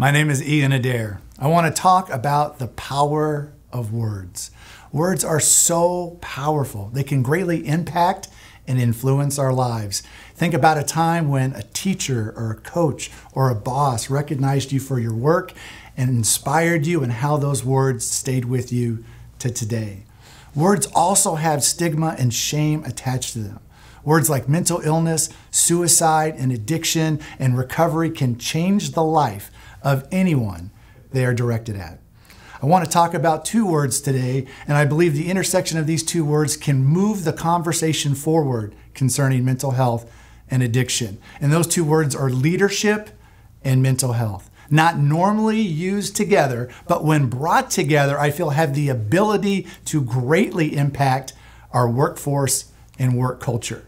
My name is Ian Adair. I want to talk about the power of words. Words are so powerful, they can greatly impact and influence our lives. Think about a time when a teacher or a coach or a boss recognized you for your work and inspired you, and how those words stayed with you to today. Words also have stigma and shame attached to them. Words like mental illness, suicide, and addiction and recovery can change the life of anyone they are directed at. I want to talk about two words today, and I believe the intersection of these two words can move the conversation forward concerning mental health and addiction. And those two words are leadership and mental health. Not normally used together, but when brought together, I feel have the ability to greatly impact our workforce and work culture.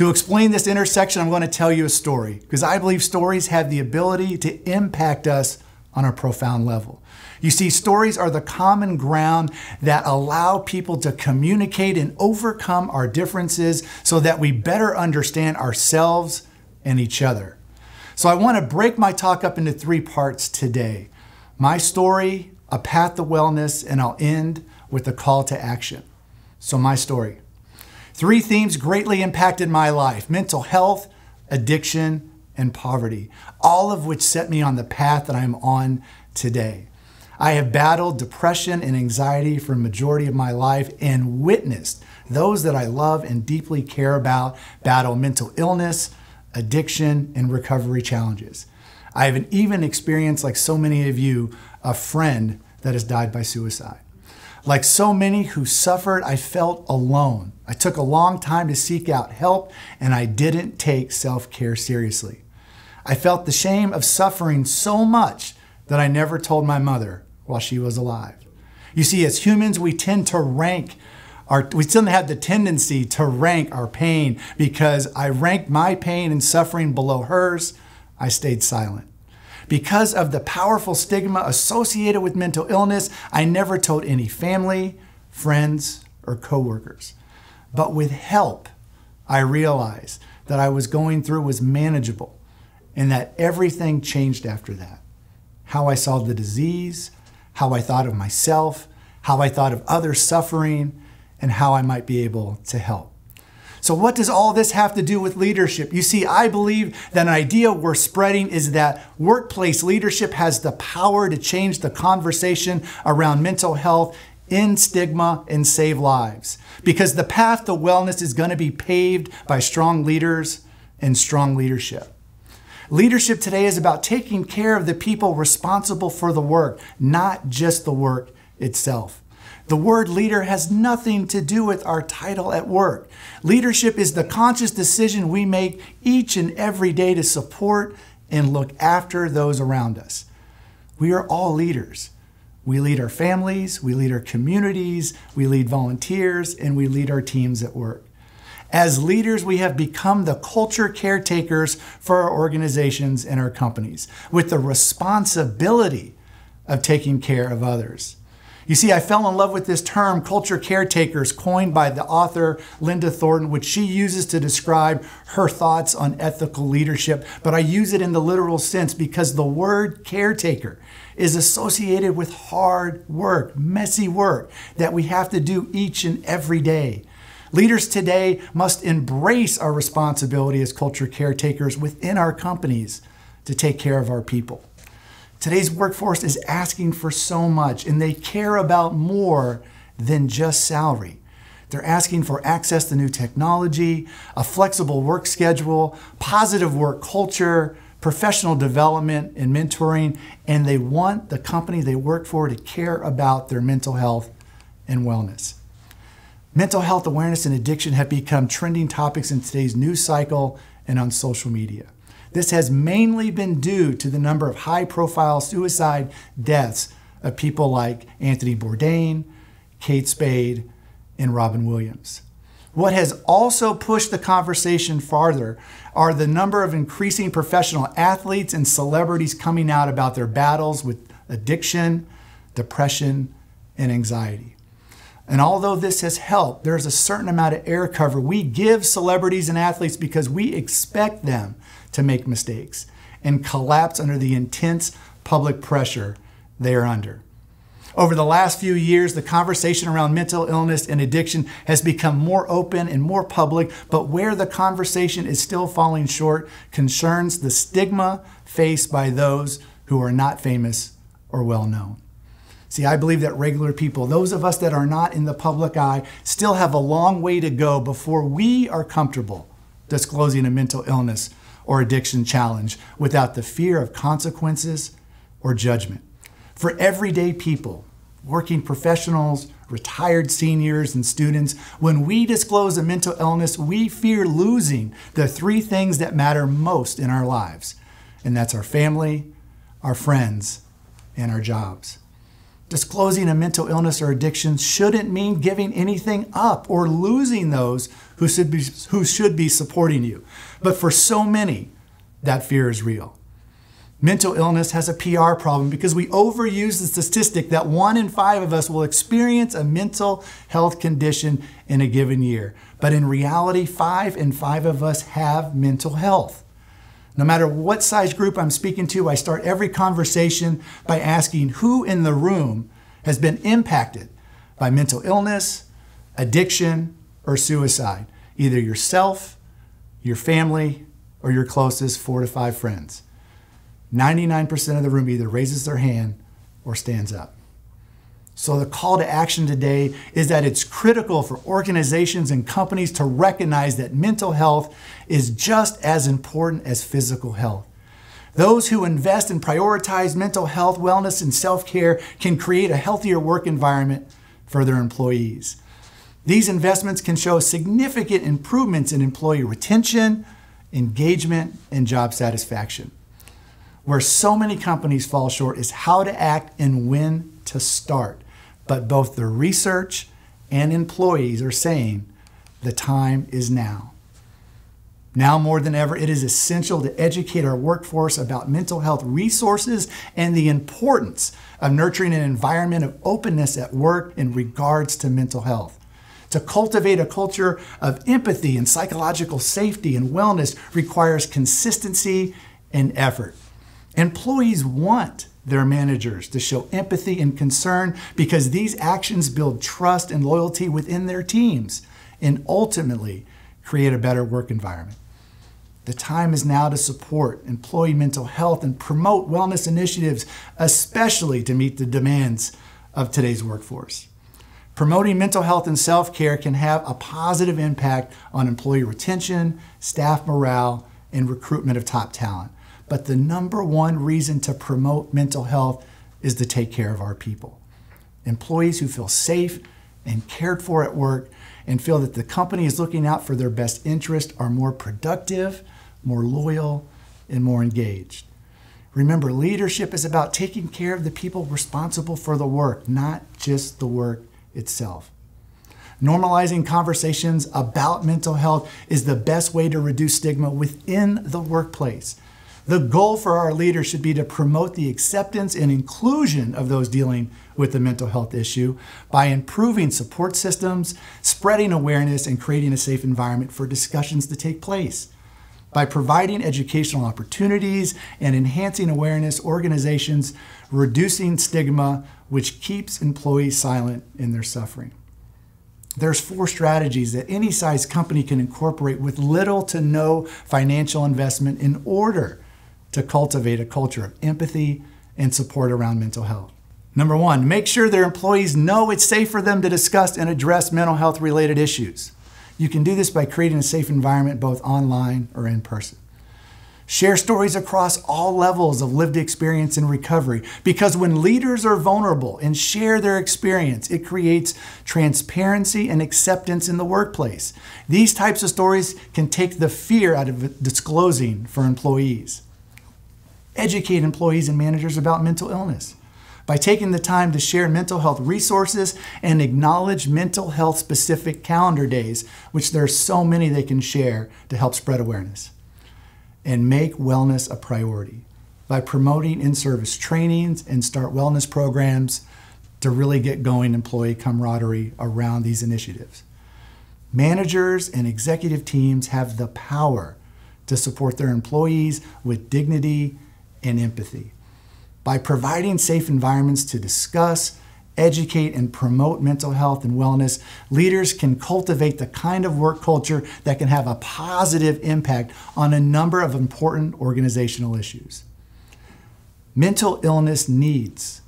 To explain this intersection, I'm going to tell you a story because I believe stories have the ability to impact us on a profound level. You see, stories are the common ground that allow people to communicate and overcome our differences so that we better understand ourselves and each other. So I want to break my talk up into three parts today. My story, a path to wellness, and I'll end with a call to action. So my story. Three themes greatly impacted my life mental health, addiction, and poverty, all of which set me on the path that I'm on today. I have battled depression and anxiety for a majority of my life and witnessed those that I love and deeply care about battle mental illness, addiction, and recovery challenges. I have even experienced, like so many of you, a friend that has died by suicide. Like so many who suffered, I felt alone. I took a long time to seek out help, and I didn't take self care seriously. I felt the shame of suffering so much that I never told my mother while she was alive. You see, as humans, we tend to rank our, we still have the tendency to rank our pain because I ranked my pain and suffering below hers. I stayed silent. Because of the powerful stigma associated with mental illness, I never told any family, friends, or coworkers. But with help, I realized that I was going through was manageable and that everything changed after that. How I saw the disease, how I thought of myself, how I thought of others suffering, and how I might be able to help. So, what does all this have to do with leadership? You see, I believe that an idea we're spreading is that workplace leadership has the power to change the conversation around mental health end stigma and save lives. Because the path to wellness is going to be paved by strong leaders and strong leadership. Leadership today is about taking care of the people responsible for the work, not just the work itself. The word leader has nothing to do with our title at work. Leadership is the conscious decision we make each and every day to support and look after those around us. We are all leaders. We lead our families, we lead our communities, we lead volunteers, and we lead our teams at work. As leaders, we have become the culture caretakers for our organizations and our companies with the responsibility of taking care of others. You see, I fell in love with this term, culture caretakers, coined by the author Linda Thornton, which she uses to describe her thoughts on ethical leadership. But I use it in the literal sense because the word caretaker is associated with hard work, messy work that we have to do each and every day. Leaders today must embrace our responsibility as culture caretakers within our companies to take care of our people. Today's workforce is asking for so much, and they care about more than just salary. They're asking for access to new technology, a flexible work schedule, positive work culture, professional development and mentoring, and they want the company they work for to care about their mental health and wellness. Mental health awareness and addiction have become trending topics in today's news cycle and on social media. This has mainly been due to the number of high profile suicide deaths of people like Anthony Bourdain, Kate Spade, and Robin Williams. What has also pushed the conversation farther are the number of increasing professional athletes and celebrities coming out about their battles with addiction, depression, and anxiety. And although this has helped, there's a certain amount of air cover we give celebrities and athletes because we expect them to make mistakes and collapse under the intense public pressure they are under. Over the last few years, the conversation around mental illness and addiction has become more open and more public, but where the conversation is still falling short concerns the stigma faced by those who are not famous or well known. See, I believe that regular people, those of us that are not in the public eye, still have a long way to go before we are comfortable disclosing a mental illness or addiction challenge without the fear of consequences or judgment. For everyday people, working professionals, retired seniors, and students, when we disclose a mental illness, we fear losing the three things that matter most in our lives, and that's our family, our friends, and our jobs. Disclosing a mental illness or addiction shouldn't mean giving anything up or losing those who should be, who should be supporting you. But for so many, that fear is real. Mental illness has a PR problem because we overuse the statistic that one in five of us will experience a mental health condition in a given year. But in reality, five in five of us have mental health. No matter what size group I'm speaking to, I start every conversation by asking who in the room has been impacted by mental illness, addiction, or suicide, either yourself, your family, or your closest four to five friends. 99% of the room either raises their hand or stands up. So the call to action today is that it's critical for organizations and companies to recognize that mental health is just as important as physical health. Those who invest and prioritize mental health, wellness, and self-care can create a healthier work environment for their employees. These investments can show significant improvements in employee retention, engagement, and job satisfaction. Where so many companies fall short is how to act and when to start but both the research and employees are saying the time is now. Now more than ever, it is essential to educate our workforce about mental health resources and the importance of nurturing an environment of openness at work in regards to mental health. To cultivate a culture of empathy and psychological safety and wellness requires consistency and effort. Employees want their managers to show empathy and concern because these actions build trust and loyalty within their teams and ultimately create a better work environment. The time is now to support employee mental health and promote wellness initiatives, especially to meet the demands of today's workforce. Promoting mental health and self care can have a positive impact on employee retention, staff morale, and recruitment of top talent. But the number one reason to promote mental health is to take care of our people. Employees who feel safe and cared for at work and feel that the company is looking out for their best interest are more productive, more loyal, and more engaged. Remember, leadership is about taking care of the people responsible for the work, not just the work itself. Normalizing conversations about mental health is the best way to reduce stigma within the workplace. The goal for our leaders should be to promote the acceptance and inclusion of those dealing with the mental health issue by improving support systems, spreading awareness, and creating a safe environment for discussions to take place. By providing educational opportunities and enhancing awareness, organizations reducing stigma, which keeps employees silent in their suffering. There's four strategies that any size company can incorporate with little to no financial investment in order to cultivate a culture of empathy and support around mental health. Number one, make sure their employees know it's safe for them to discuss and address mental health related issues. You can do this by creating a safe environment both online or in person. Share stories across all levels of lived experience and recovery because when leaders are vulnerable and share their experience, it creates transparency and acceptance in the workplace. These types of stories can take the fear out of disclosing for employees educate employees and managers about mental illness by taking the time to share mental health resources and acknowledge mental health specific calendar days, which there are so many they can share to help spread awareness. And make wellness a priority by promoting in service trainings and start wellness programs to really get going employee camaraderie around these initiatives. Managers and executive teams have the power to support their employees with dignity and empathy. By providing safe environments to discuss, educate, and promote mental health and wellness, leaders can cultivate the kind of work culture that can have a positive impact on a number of important organizational issues. Mental illness needs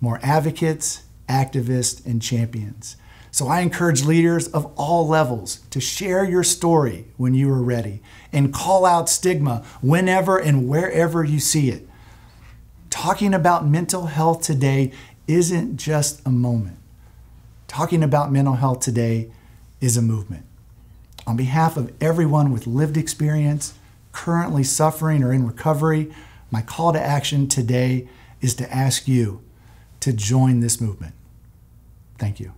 more advocates, activists, and champions. So I encourage leaders of all levels to share your story when you are ready and call out stigma whenever and wherever you see it. Talking about mental health today isn't just a moment. Talking about mental health today is a movement. On behalf of everyone with lived experience, currently suffering or in recovery, my call to action today is to ask you to join this movement. Thank you.